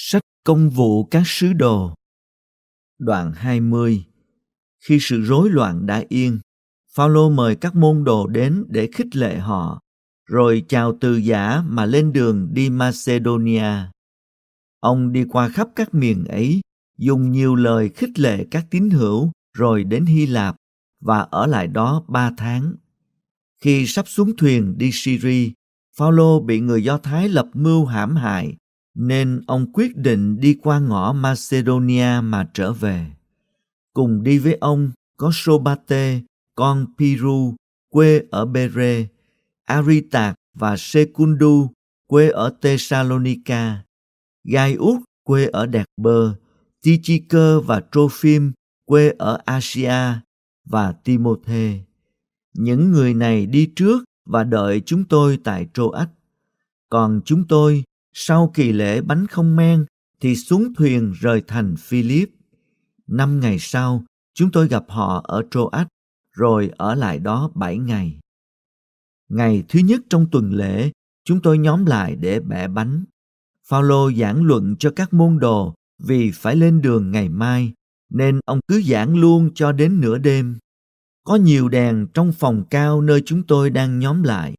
Sách công vụ các sứ đồ Đoạn 20 Khi sự rối loạn đã yên, Phaolô mời các môn đồ đến để khích lệ họ, rồi chào từ giả mà lên đường đi Macedonia. Ông đi qua khắp các miền ấy, dùng nhiều lời khích lệ các tín hữu rồi đến Hy Lạp và ở lại đó ba tháng. Khi sắp xuống thuyền đi syri Phaolô bị người Do Thái lập mưu hãm hại nên ông quyết định đi qua ngõ Macedonia mà trở về. Cùng đi với ông có Sobate, con Piru, quê ở Bere, Aritạc và Secundu, quê ở Thessalonica, Gai Út, quê ở Đạt Bơ, Tichiker và Trophim, quê ở Asia, và Timothe. Những người này đi trước và đợi chúng tôi tại Troas. Còn chúng tôi sau kỳ lễ bánh không men thì xuống thuyền rời thành Philip. Năm ngày sau, chúng tôi gặp họ ở Troas rồi ở lại đó bảy ngày. Ngày thứ nhất trong tuần lễ, chúng tôi nhóm lại để bẻ bánh. Phaolô giảng luận cho các môn đồ vì phải lên đường ngày mai, nên ông cứ giảng luôn cho đến nửa đêm. Có nhiều đèn trong phòng cao nơi chúng tôi đang nhóm lại.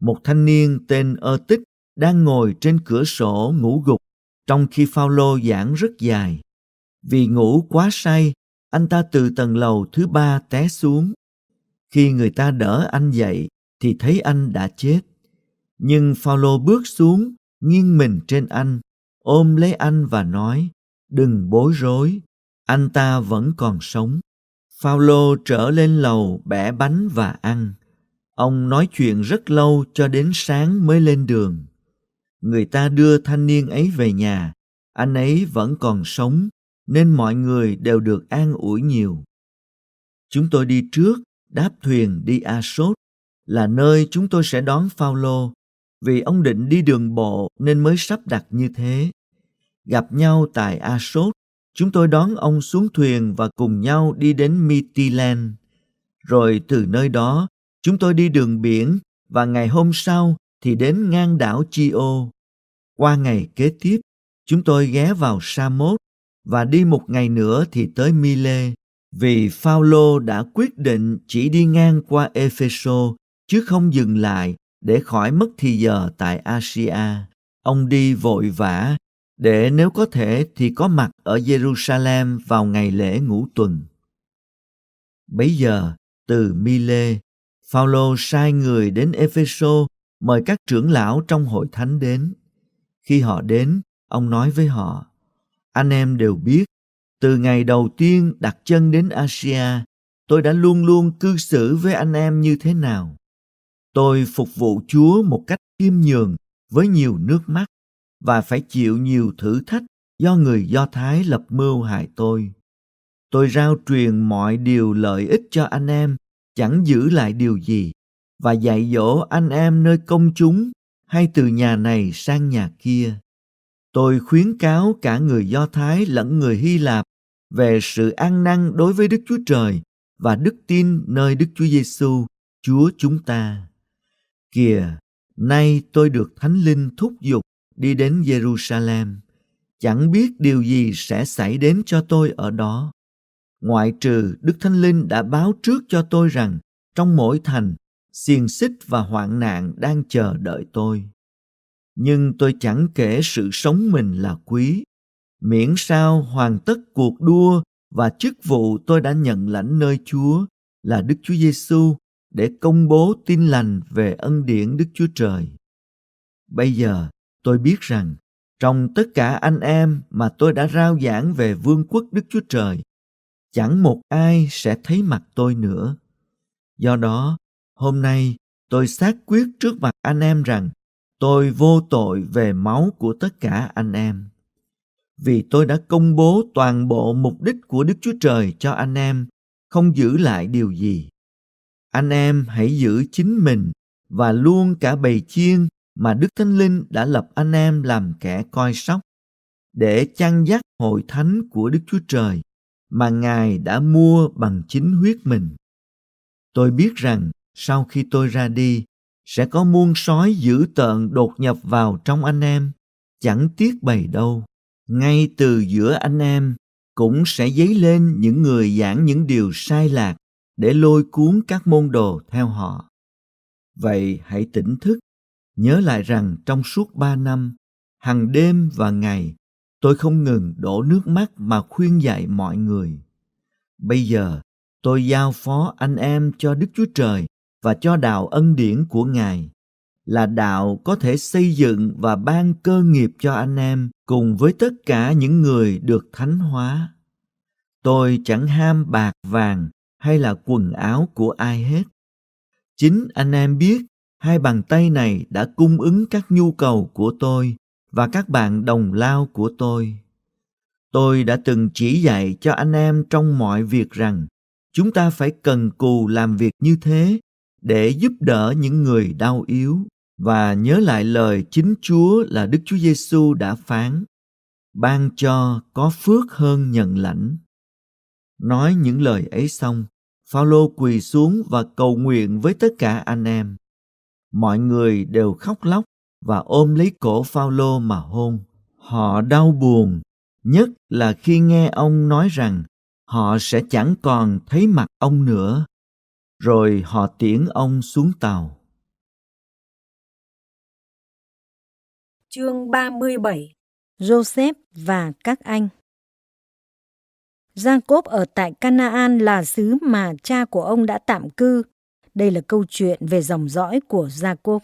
Một thanh niên tên Ơ Tích đang ngồi trên cửa sổ ngủ gục trong khi Phaolô giảng rất dài. Vì ngủ quá say, anh ta từ tầng lầu thứ ba té xuống. Khi người ta đỡ anh dậy thì thấy anh đã chết. Nhưng Phaolô bước xuống, nghiêng mình trên anh, ôm lấy anh và nói: "Đừng bối rối, anh ta vẫn còn sống." Phaolô trở lên lầu bẻ bánh và ăn. Ông nói chuyện rất lâu cho đến sáng mới lên đường người ta đưa thanh niên ấy về nhà anh ấy vẫn còn sống nên mọi người đều được an ủi nhiều chúng tôi đi trước đáp thuyền đi a sốt là nơi chúng tôi sẽ đón Phaolô vì ông định đi đường bộ nên mới sắp đặt như thế gặp nhau tại a sốt chúng tôi đón ông xuống thuyền và cùng nhau đi đến Mytiland. Rồi từ nơi đó, chúng tôi đi đường biển và ngày hôm sau thì đến ngang đảo Chio. Qua ngày kế tiếp, chúng tôi ghé vào Samos và đi một ngày nữa thì tới Mile vì Phaolô đã quyết định chỉ đi ngang qua Epheso chứ không dừng lại để khỏi mất thì giờ tại Asia. Ông đi vội vã để nếu có thể thì có mặt ở Jerusalem vào ngày lễ ngũ tuần. Bấy giờ, từ Mile, Phaolô sai người đến Epheso mời các trưởng lão trong hội thánh đến. Khi họ đến, ông nói với họ, anh em đều biết, từ ngày đầu tiên đặt chân đến Asia, tôi đã luôn luôn cư xử với anh em như thế nào. Tôi phục vụ Chúa một cách khiêm nhường với nhiều nước mắt và phải chịu nhiều thử thách do người Do Thái lập mưu hại tôi. Tôi rao truyền mọi điều lợi ích cho anh em, chẳng giữ lại điều gì và dạy dỗ anh em nơi công chúng hay từ nhà này sang nhà kia. Tôi khuyến cáo cả người Do Thái lẫn người Hy Lạp về sự an năng đối với Đức Chúa Trời và đức tin nơi Đức Chúa Giêsu, Chúa chúng ta. Kìa, nay tôi được Thánh Linh thúc giục đi đến Jerusalem. Chẳng biết điều gì sẽ xảy đến cho tôi ở đó. Ngoại trừ Đức Thánh Linh đã báo trước cho tôi rằng trong mỗi thành xiềng xích và hoạn nạn đang chờ đợi tôi nhưng tôi chẳng kể sự sống mình là quý miễn sao hoàn tất cuộc đua và chức vụ tôi đã nhận lãnh nơi Chúa là Đức Chúa Giêsu để công bố tin lành về ân điển Đức Chúa Trời. Bây giờ, tôi biết rằng trong tất cả anh em mà tôi đã rao giảng về vương quốc Đức Chúa Trời, chẳng một ai sẽ thấy mặt tôi nữa. Do đó, Hôm nay, tôi xác quyết trước mặt anh em rằng tôi vô tội về máu của tất cả anh em. Vì tôi đã công bố toàn bộ mục đích của Đức Chúa Trời cho anh em, không giữ lại điều gì. Anh em hãy giữ chính mình và luôn cả bầy chiên mà Đức Thánh Linh đã lập anh em làm kẻ coi sóc để chăn dắt hội thánh của Đức Chúa Trời mà Ngài đã mua bằng chính huyết mình. Tôi biết rằng sau khi tôi ra đi sẽ có muôn sói dữ tợn đột nhập vào trong anh em chẳng tiếc bày đâu ngay từ giữa anh em cũng sẽ dấy lên những người giảng những điều sai lạc để lôi cuốn các môn đồ theo họ vậy hãy tỉnh thức nhớ lại rằng trong suốt ba năm hằng đêm và ngày tôi không ngừng đổ nước mắt mà khuyên dạy mọi người bây giờ tôi giao phó anh em cho đức chúa trời và cho đạo ân điển của Ngài là đạo có thể xây dựng và ban cơ nghiệp cho anh em cùng với tất cả những người được thánh hóa. Tôi chẳng ham bạc vàng hay là quần áo của ai hết. Chính anh em biết hai bàn tay này đã cung ứng các nhu cầu của tôi và các bạn đồng lao của tôi. Tôi đã từng chỉ dạy cho anh em trong mọi việc rằng chúng ta phải cần cù làm việc như thế để giúp đỡ những người đau yếu và nhớ lại lời chính Chúa là Đức Chúa Giêsu đã phán: ban cho có phước hơn nhận lãnh. Nói những lời ấy xong, Phaolô quỳ xuống và cầu nguyện với tất cả anh em. Mọi người đều khóc lóc và ôm lấy cổ Phaolô mà hôn. Họ đau buồn, nhất là khi nghe ông nói rằng họ sẽ chẳng còn thấy mặt ông nữa rồi họ tiễn ông xuống tàu. Chương 37 Joseph và các anh Jacob ở tại Canaan là xứ mà cha của ông đã tạm cư. Đây là câu chuyện về dòng dõi của Jacob.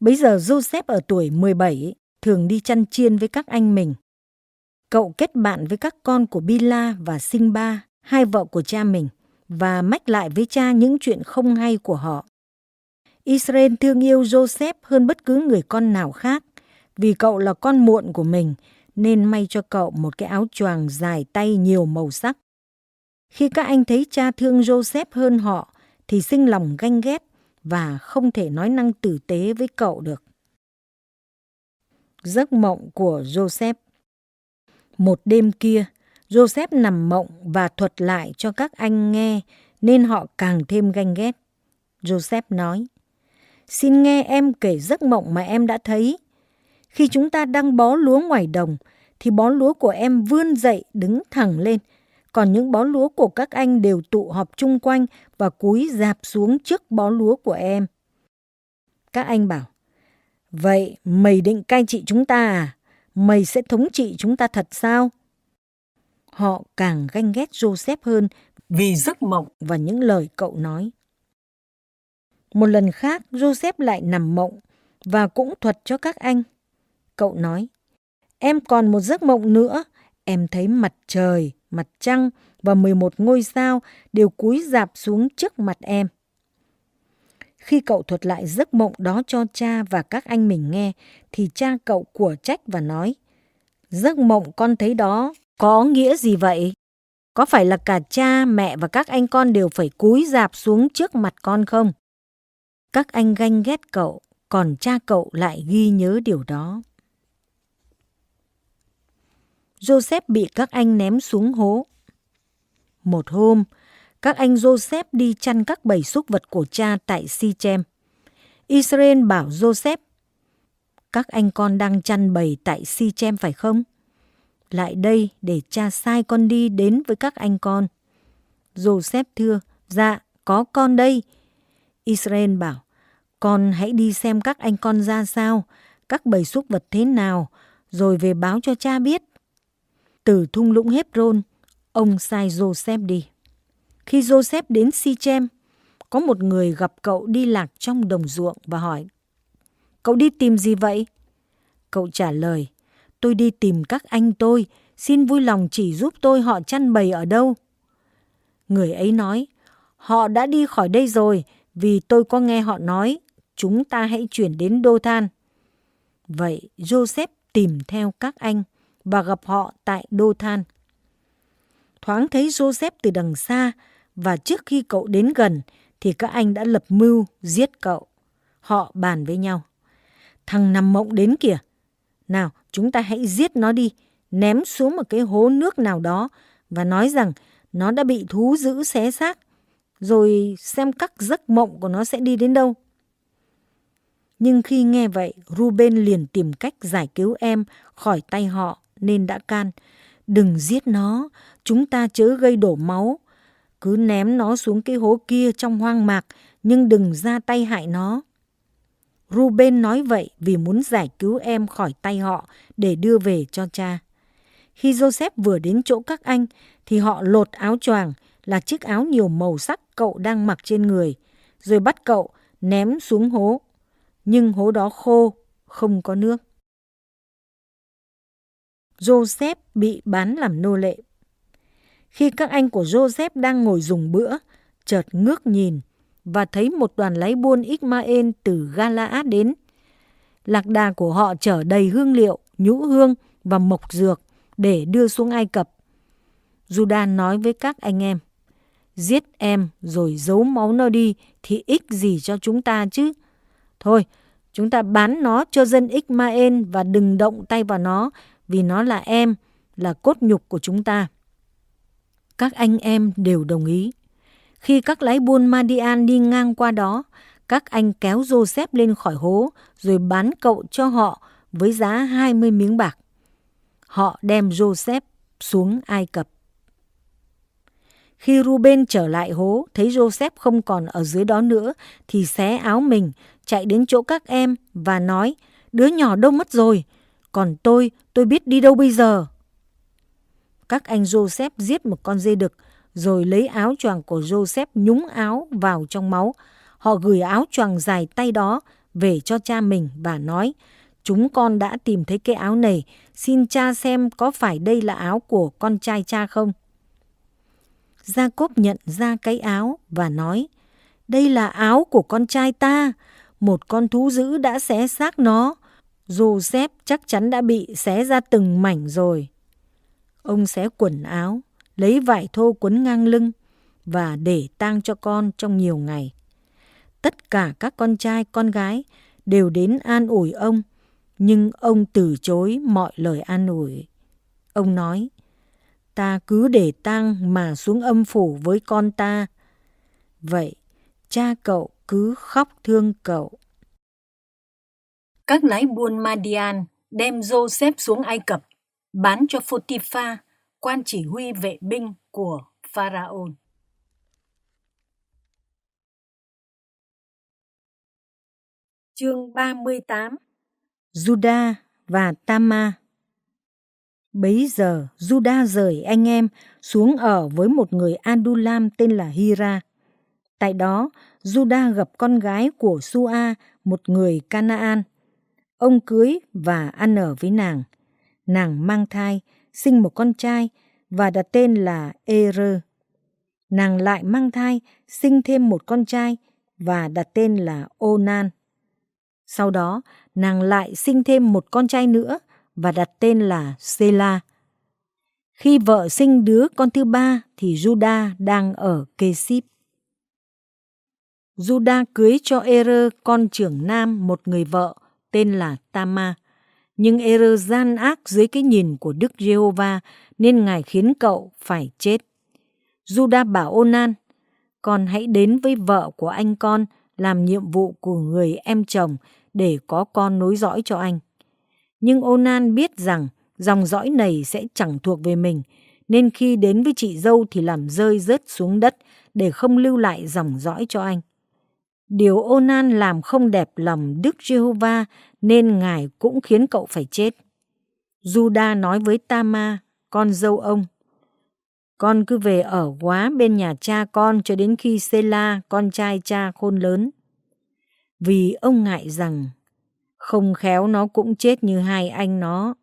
Bây giờ Joseph ở tuổi 17 thường đi chăn chiên với các anh mình. Cậu kết bạn với các con của Bila và Sin-ba, hai vợ của cha mình và mách lại với cha những chuyện không hay của họ. Israel thương yêu Joseph hơn bất cứ người con nào khác vì cậu là con muộn của mình nên may cho cậu một cái áo choàng dài tay nhiều màu sắc. Khi các anh thấy cha thương Joseph hơn họ thì sinh lòng ganh ghét và không thể nói năng tử tế với cậu được. Giấc mộng của Joseph Một đêm kia, Joseph nằm mộng và thuật lại cho các anh nghe nên họ càng thêm ganh ghét. Joseph nói, Xin nghe em kể giấc mộng mà em đã thấy. Khi chúng ta đang bó lúa ngoài đồng, thì bó lúa của em vươn dậy đứng thẳng lên, còn những bó lúa của các anh đều tụ họp chung quanh và cúi dạp xuống trước bó lúa của em. Các anh bảo, Vậy mày định cai trị chúng ta à? Mày sẽ thống trị chúng ta thật sao? họ càng ganh ghét Joseph hơn vì giấc mộng và những lời cậu nói. Một lần khác, Joseph lại nằm mộng và cũng thuật cho các anh. Cậu nói, em còn một giấc mộng nữa, em thấy mặt trời, mặt trăng và 11 ngôi sao đều cúi dạp xuống trước mặt em. Khi cậu thuật lại giấc mộng đó cho cha và các anh mình nghe, thì cha cậu của trách và nói, giấc mộng con thấy đó có nghĩa gì vậy? Có phải là cả cha, mẹ và các anh con đều phải cúi dạp xuống trước mặt con không? Các anh ganh ghét cậu, còn cha cậu lại ghi nhớ điều đó. Joseph bị các anh ném xuống hố. Một hôm, các anh Joseph đi chăn các bầy súc vật của cha tại Si-chem. Israel bảo Joseph, các anh con đang chăn bầy tại Si-chem phải không? lại đây để cha sai con đi đến với các anh con. Joseph thưa, dạ, có con đây. Israel bảo, con hãy đi xem các anh con ra sao, các bầy súc vật thế nào, rồi về báo cho cha biết. Từ thung lũng Hebron, ông sai Joseph đi. Khi Joseph đến Sichem, có một người gặp cậu đi lạc trong đồng ruộng và hỏi, Cậu đi tìm gì vậy? Cậu trả lời, tôi đi tìm các anh tôi, xin vui lòng chỉ giúp tôi họ chăn bầy ở đâu. Người ấy nói, họ đã đi khỏi đây rồi vì tôi có nghe họ nói, chúng ta hãy chuyển đến Đô Than. Vậy Joseph tìm theo các anh và gặp họ tại Đô Than. Thoáng thấy Joseph từ đằng xa và trước khi cậu đến gần thì các anh đã lập mưu giết cậu. Họ bàn với nhau. Thằng nằm mộng đến kìa. Nào, chúng ta hãy giết nó đi, ném xuống một cái hố nước nào đó và nói rằng nó đã bị thú dữ xé xác, rồi xem các giấc mộng của nó sẽ đi đến đâu. Nhưng khi nghe vậy, Ruben liền tìm cách giải cứu em khỏi tay họ nên đã can. Đừng giết nó, chúng ta chớ gây đổ máu. Cứ ném nó xuống cái hố kia trong hoang mạc, nhưng đừng ra tay hại nó. Ruben nói vậy vì muốn giải cứu em khỏi tay họ để đưa về cho cha. Khi Joseph vừa đến chỗ các anh thì họ lột áo choàng là chiếc áo nhiều màu sắc cậu đang mặc trên người, rồi bắt cậu ném xuống hố. Nhưng hố đó khô, không có nước. Joseph bị bán làm nô lệ. Khi các anh của Joseph đang ngồi dùng bữa, chợt ngước nhìn và thấy một đoàn lái buôn Ismael từ Galaad đến. Lạc đà của họ chở đầy hương liệu, nhũ hương và mộc dược để đưa xuống Ai Cập. Juda nói với các anh em, giết em rồi giấu máu nó đi thì ích gì cho chúng ta chứ? Thôi, chúng ta bán nó cho dân Ismael và đừng động tay vào nó vì nó là em, là cốt nhục của chúng ta. Các anh em đều đồng ý. Khi các lái buôn Madian đi ngang qua đó, các anh kéo Joseph lên khỏi hố rồi bán cậu cho họ với giá 20 miếng bạc. Họ đem Joseph xuống Ai Cập. Khi Ruben trở lại hố, thấy Joseph không còn ở dưới đó nữa, thì xé áo mình, chạy đến chỗ các em và nói, đứa nhỏ đâu mất rồi, còn tôi, tôi biết đi đâu bây giờ. Các anh Joseph giết một con dê đực rồi lấy áo choàng của Joseph nhúng áo vào trong máu. Họ gửi áo choàng dài tay đó về cho cha mình và nói, chúng con đã tìm thấy cái áo này, xin cha xem có phải đây là áo của con trai cha không. Jacob nhận ra cái áo và nói, đây là áo của con trai ta, một con thú dữ đã xé xác nó, Joseph chắc chắn đã bị xé ra từng mảnh rồi. Ông xé quần áo, lấy vải thô quấn ngang lưng và để tang cho con trong nhiều ngày. Tất cả các con trai, con gái đều đến an ủi ông, nhưng ông từ chối mọi lời an ủi. Ông nói, ta cứ để tang mà xuống âm phủ với con ta. Vậy, cha cậu cứ khóc thương cậu. Các lái buôn Madian đem Joseph xuống Ai Cập, bán cho Potiphar, quan chỉ huy vệ binh của Pharaon. Chương 38 Juda và Tama Bấy giờ Juda rời anh em xuống ở với một người Adulam tên là Hira. Tại đó, Juda gặp con gái của Sua, một người Canaan. Ông cưới và ăn ở với nàng. Nàng mang thai, sinh một con trai và đặt tên là Er. Nàng lại mang thai, sinh thêm một con trai và đặt tên là Onan. Sau đó, nàng lại sinh thêm một con trai nữa và đặt tên là Sela. Khi vợ sinh đứa con thứ ba thì Juda đang ở Kesip. Juda cưới cho Er con trưởng nam một người vợ tên là Tama nhưng Ê-rơ gian ác dưới cái nhìn của Đức Giê-hô-va nên Ngài khiến cậu phải chết. Juda bảo Onan, con hãy đến với vợ của anh con làm nhiệm vụ của người em chồng để có con nối dõi cho anh. Nhưng Onan biết rằng dòng dõi này sẽ chẳng thuộc về mình, nên khi đến với chị dâu thì làm rơi rớt xuống đất để không lưu lại dòng dõi cho anh. Điều Onan làm không đẹp lòng Đức Giê-hô-va nên Ngài cũng khiến cậu phải chết. Juda nói với Tama, con dâu ông, con cứ về ở quá bên nhà cha con cho đến khi Sela, con trai cha khôn lớn. Vì ông ngại rằng, không khéo nó cũng chết như hai anh nó.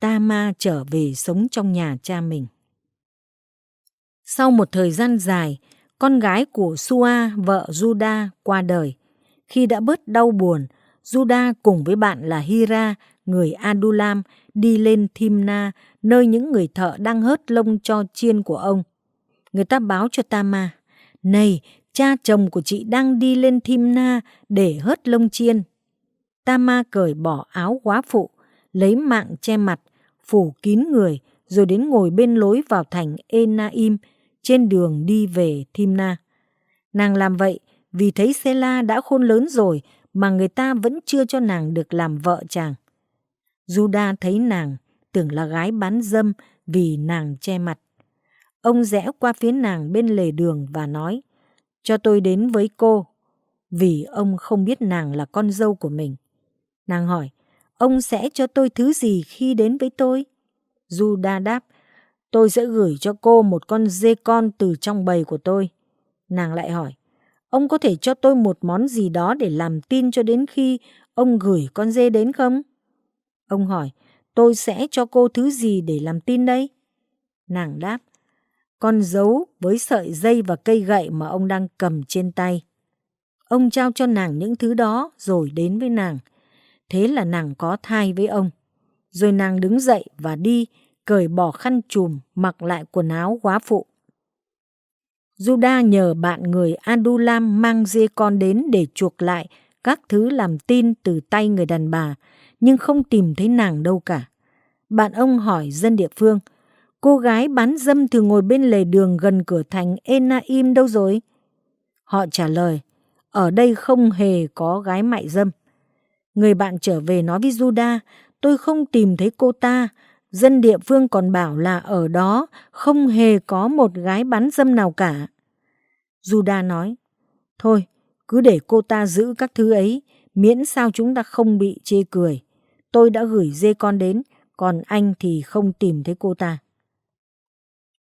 Tama trở về sống trong nhà cha mình. Sau một thời gian dài, con gái của Sua, vợ Juda, qua đời. Khi đã bớt đau buồn, Juda cùng với bạn là Hira, người Adulam, đi lên Thimna, nơi những người thợ đang hớt lông cho chiên của ông. Người ta báo cho Tama, Này, cha chồng của chị đang đi lên Thimna để hớt lông chiên. Tama cởi bỏ áo quá phụ, lấy mạng che mặt, phủ kín người, rồi đến ngồi bên lối vào thành Enaim, trên đường đi về Thimna. Nàng làm vậy vì thấy Sela đã khôn lớn rồi mà người ta vẫn chưa cho nàng được làm vợ chàng. Juda thấy nàng, tưởng là gái bán dâm vì nàng che mặt. Ông rẽ qua phía nàng bên lề đường và nói, cho tôi đến với cô, vì ông không biết nàng là con dâu của mình. Nàng hỏi, ông sẽ cho tôi thứ gì khi đến với tôi? Juda đáp, tôi sẽ gửi cho cô một con dê con từ trong bầy của tôi. Nàng lại hỏi, ông có thể cho tôi một món gì đó để làm tin cho đến khi ông gửi con dê đến không? Ông hỏi, tôi sẽ cho cô thứ gì để làm tin đây? Nàng đáp, con dấu với sợi dây và cây gậy mà ông đang cầm trên tay. Ông trao cho nàng những thứ đó rồi đến với nàng. Thế là nàng có thai với ông. Rồi nàng đứng dậy và đi, cởi bỏ khăn chùm, mặc lại quần áo quá phụ. Juda nhờ bạn người Adulam mang dê con đến để chuộc lại các thứ làm tin từ tay người đàn bà, nhưng không tìm thấy nàng đâu cả. Bạn ông hỏi dân địa phương, cô gái bán dâm thường ngồi bên lề đường gần cửa thành Enaim đâu rồi? Họ trả lời, ở đây không hề có gái mại dâm. Người bạn trở về nói với Juda, tôi không tìm thấy cô ta, dân địa phương còn bảo là ở đó không hề có một gái bán dâm nào cả. Juda nói, thôi, cứ để cô ta giữ các thứ ấy, miễn sao chúng ta không bị chê cười. Tôi đã gửi dê con đến, còn anh thì không tìm thấy cô ta.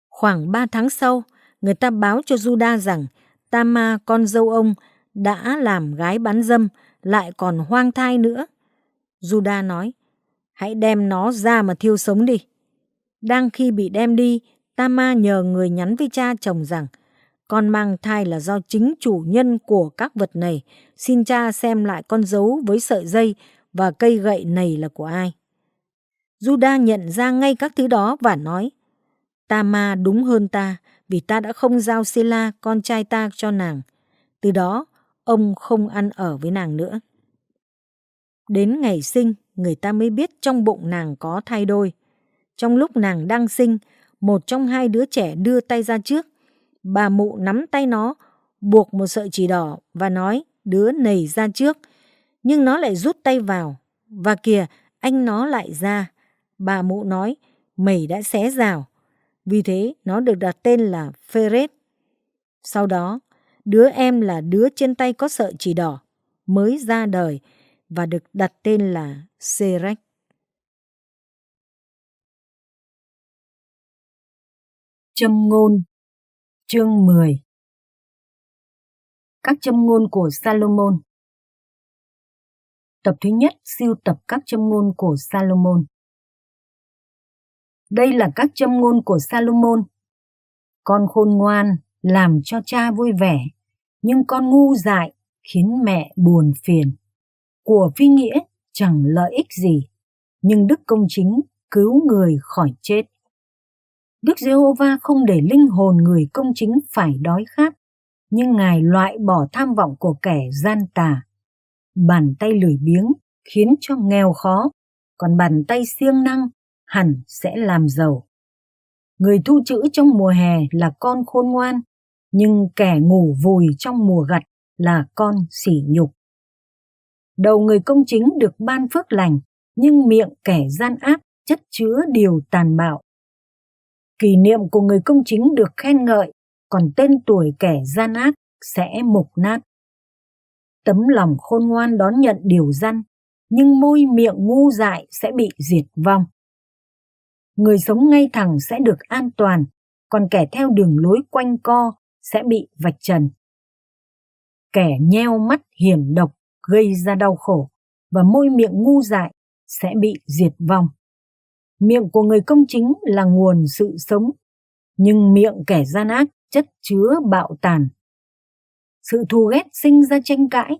Khoảng ba tháng sau, người ta báo cho Juda rằng Tama con dâu ông đã làm gái bán dâm, lại còn hoang thai nữa. Juda nói, hãy đem nó ra mà thiêu sống đi. Đang khi bị đem đi, Tama nhờ người nhắn với cha chồng rằng con mang thai là do chính chủ nhân của các vật này, xin cha xem lại con dấu với sợi dây và cây gậy này là của ai. Juda nhận ra ngay các thứ đó và nói, Tama đúng hơn ta vì ta đã không giao Sila con trai ta cho nàng. Từ đó, ông không ăn ở với nàng nữa. Đến ngày sinh, người ta mới biết trong bụng nàng có thai đôi. Trong lúc nàng đang sinh, một trong hai đứa trẻ đưa tay ra trước. Bà mụ nắm tay nó, buộc một sợi chỉ đỏ và nói đứa nầy ra trước. Nhưng nó lại rút tay vào. Và kìa, anh nó lại ra. Bà mụ nói, mày đã xé rào. Vì thế, nó được đặt tên là Ferret. Sau đó, đứa em là đứa trên tay có sợi chỉ đỏ, mới ra đời và được đặt tên là xê Châm ngôn Chương 10 Các châm ngôn của Salomon Tập thứ nhất siêu tập các châm ngôn của Salomon Đây là các châm ngôn của Salomon Con khôn ngoan làm cho cha vui vẻ Nhưng con ngu dại khiến mẹ buồn phiền Của phi nghĩa chẳng lợi ích gì, nhưng đức công chính cứu người khỏi chết. Đức Giê-hô-va không để linh hồn người công chính phải đói khát, nhưng Ngài loại bỏ tham vọng của kẻ gian tà. Bàn tay lười biếng khiến cho nghèo khó, còn bàn tay siêng năng hẳn sẽ làm giàu. Người thu chữ trong mùa hè là con khôn ngoan, nhưng kẻ ngủ vùi trong mùa gặt là con sỉ nhục đầu người công chính được ban phước lành, nhưng miệng kẻ gian ác chất chứa điều tàn bạo. Kỷ niệm của người công chính được khen ngợi, còn tên tuổi kẻ gian ác sẽ mục nát. Tấm lòng khôn ngoan đón nhận điều răn, nhưng môi miệng ngu dại sẽ bị diệt vong. Người sống ngay thẳng sẽ được an toàn, còn kẻ theo đường lối quanh co sẽ bị vạch trần. Kẻ nheo mắt hiểm độc gây ra đau khổ và môi miệng ngu dại sẽ bị diệt vong. Miệng của người công chính là nguồn sự sống, nhưng miệng kẻ gian ác chất chứa bạo tàn. Sự thù ghét sinh ra tranh cãi,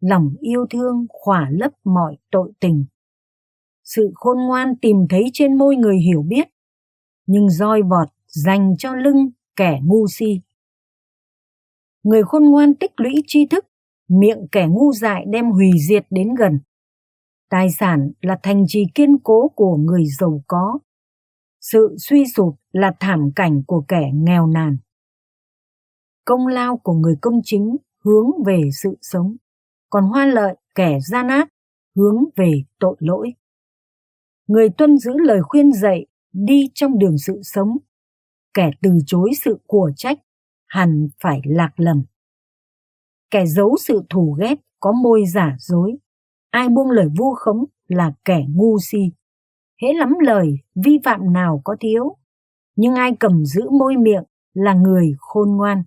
lòng yêu thương khỏa lấp mọi tội tình. Sự khôn ngoan tìm thấy trên môi người hiểu biết, nhưng roi vọt dành cho lưng kẻ ngu si. Người khôn ngoan tích lũy tri thức miệng kẻ ngu dại đem hủy diệt đến gần. Tài sản là thành trì kiên cố của người giàu có. Sự suy sụp là thảm cảnh của kẻ nghèo nàn. Công lao của người công chính hướng về sự sống, còn hoa lợi kẻ gian ác hướng về tội lỗi. Người tuân giữ lời khuyên dạy đi trong đường sự sống, kẻ từ chối sự của trách hẳn phải lạc lầm kẻ giấu sự thù ghét có môi giả dối ai buông lời vu khống là kẻ ngu si hễ lắm lời vi phạm nào có thiếu nhưng ai cầm giữ môi miệng là người khôn ngoan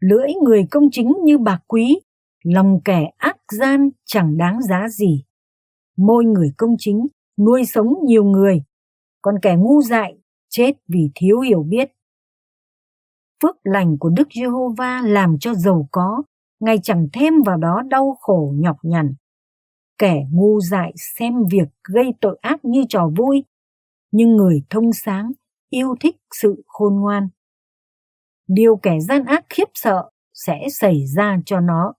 lưỡi người công chính như bạc quý lòng kẻ ác gian chẳng đáng giá gì môi người công chính nuôi sống nhiều người còn kẻ ngu dại chết vì thiếu hiểu biết phước lành của Đức Giê-hô-va làm cho giàu có, ngay chẳng thêm vào đó đau khổ nhọc nhằn. Kẻ ngu dại xem việc gây tội ác như trò vui, nhưng người thông sáng yêu thích sự khôn ngoan. Điều kẻ gian ác khiếp sợ sẽ xảy ra cho nó,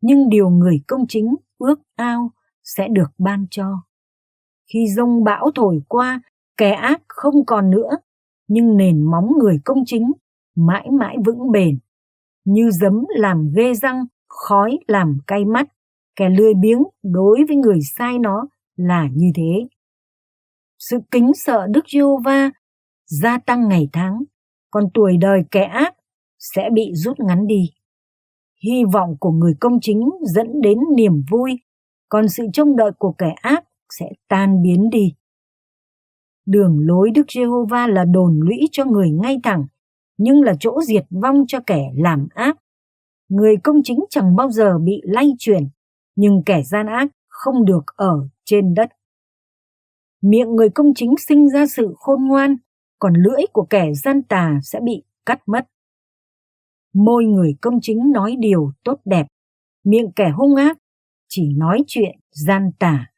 nhưng điều người công chính ước ao sẽ được ban cho. Khi rông bão thổi qua, kẻ ác không còn nữa, nhưng nền móng người công chính mãi mãi vững bền. Như giấm làm ghê răng, khói làm cay mắt, kẻ lười biếng đối với người sai nó là như thế. Sự kính sợ Đức Giê-hô-va gia tăng ngày tháng, còn tuổi đời kẻ ác sẽ bị rút ngắn đi. Hy vọng của người công chính dẫn đến niềm vui, còn sự trông đợi của kẻ ác sẽ tan biến đi. Đường lối Đức Giê-hô-va là đồn lũy cho người ngay thẳng, nhưng là chỗ diệt vong cho kẻ làm ác. Người công chính chẳng bao giờ bị lay chuyển, nhưng kẻ gian ác không được ở trên đất. Miệng người công chính sinh ra sự khôn ngoan, còn lưỡi của kẻ gian tà sẽ bị cắt mất. Môi người công chính nói điều tốt đẹp, miệng kẻ hung ác chỉ nói chuyện gian tà.